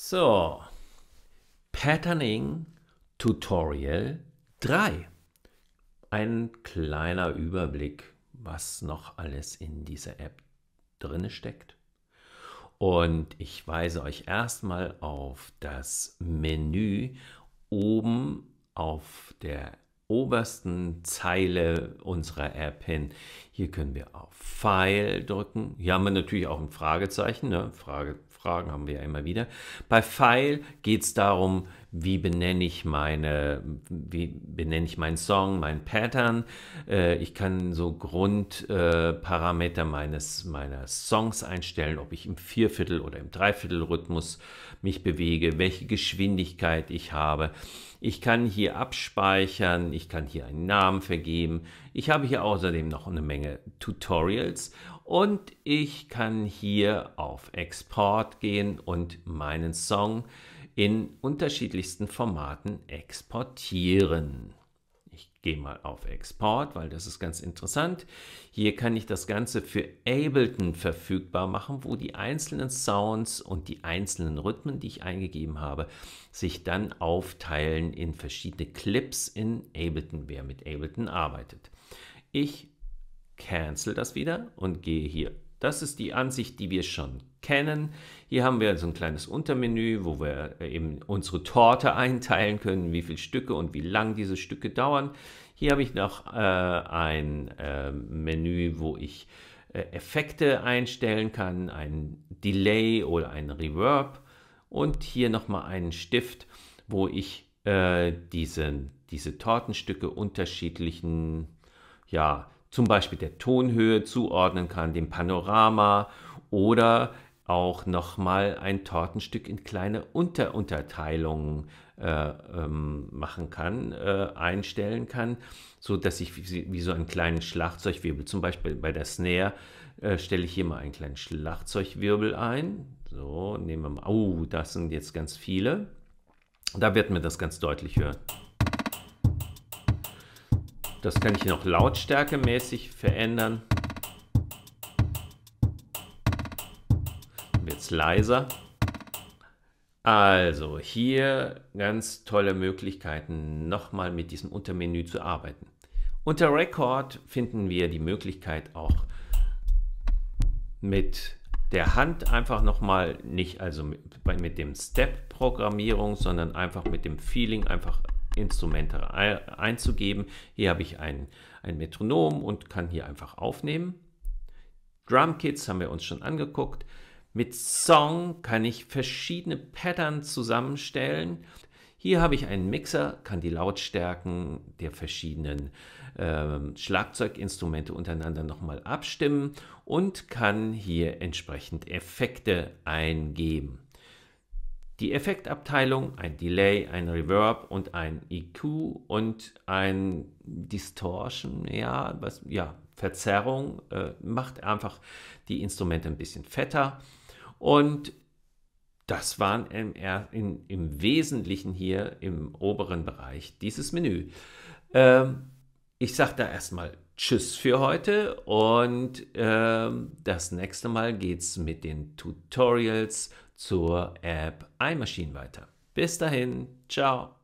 So, Patterning Tutorial 3. Ein kleiner Überblick, was noch alles in dieser App drin steckt. Und ich weise euch erstmal auf das Menü oben auf der obersten Zeile unserer App hin. Hier können wir auf File drücken. Hier haben wir natürlich auch ein Fragezeichen. Ne? Frage, Fragen haben wir ja immer wieder. Bei File geht es darum, wie benenne ich meine, wie benenne ich meinen Song, meinen Pattern. Äh, ich kann so Grundparameter äh, meines meiner Songs einstellen, ob ich im Vierviertel oder im Dreiviertelrhythmus mich bewege, welche Geschwindigkeit ich habe. Ich kann hier abspeichern, ich kann hier einen Namen vergeben. Ich habe hier außerdem noch eine Menge Tutorials und ich kann hier auf Export gehen und meinen Song in unterschiedlichsten Formaten exportieren. Ich gehe mal auf Export, weil das ist ganz interessant. Hier kann ich das Ganze für Ableton verfügbar machen, wo die einzelnen Sounds und die einzelnen Rhythmen, die ich eingegeben habe, sich dann aufteilen in verschiedene Clips in Ableton, wer mit Ableton arbeitet. Ich cancel das wieder und gehe hier. Das ist die Ansicht, die wir schon kennen. Hier haben wir so ein kleines Untermenü, wo wir äh, eben unsere Torte einteilen können, wie viele Stücke und wie lang diese Stücke dauern. Hier habe ich noch äh, ein äh, Menü, wo ich äh, Effekte einstellen kann, ein Delay oder ein Reverb und hier nochmal einen Stift, wo ich äh, diese, diese Tortenstücke unterschiedlichen ja, zum Beispiel der Tonhöhe zuordnen kann, dem Panorama oder auch nochmal ein Tortenstück in kleine Unterunterteilungen äh, ähm, machen kann, äh, einstellen kann, so dass ich wie, wie, so einen kleinen Schlagzeugwirbel, zum Beispiel bei der Snare äh, stelle ich hier mal einen kleinen Schlagzeugwirbel ein. So, nehmen wir mal, oh, das sind jetzt ganz viele. Da wird man das ganz deutlich hören. Das kann ich noch lautstärkemäßig verändern. Wird es leiser. Also hier ganz tolle Möglichkeiten, nochmal mit diesem Untermenü zu arbeiten. Unter Record finden wir die Möglichkeit auch mit der Hand einfach nochmal, nicht also mit, mit dem Step-Programmierung, sondern einfach mit dem Feeling einfach Instrumente einzugeben. Hier habe ich ein, ein Metronom und kann hier einfach aufnehmen. Drum Drumkits haben wir uns schon angeguckt. Mit Song kann ich verschiedene Pattern zusammenstellen. Hier habe ich einen Mixer, kann die Lautstärken der verschiedenen äh, Schlagzeuginstrumente untereinander nochmal abstimmen und kann hier entsprechend Effekte eingeben. Die Effektabteilung, ein Delay, ein Reverb und ein EQ und ein Distortion, ja, was, ja, Verzerrung, äh, macht einfach die Instrumente ein bisschen fetter. Und das waren im, in, im Wesentlichen hier im oberen Bereich dieses Menü. Ähm, ich sage da erstmal Tschüss für heute und ähm, das nächste Mal geht es mit den Tutorials zur App iMachine weiter. Bis dahin, ciao.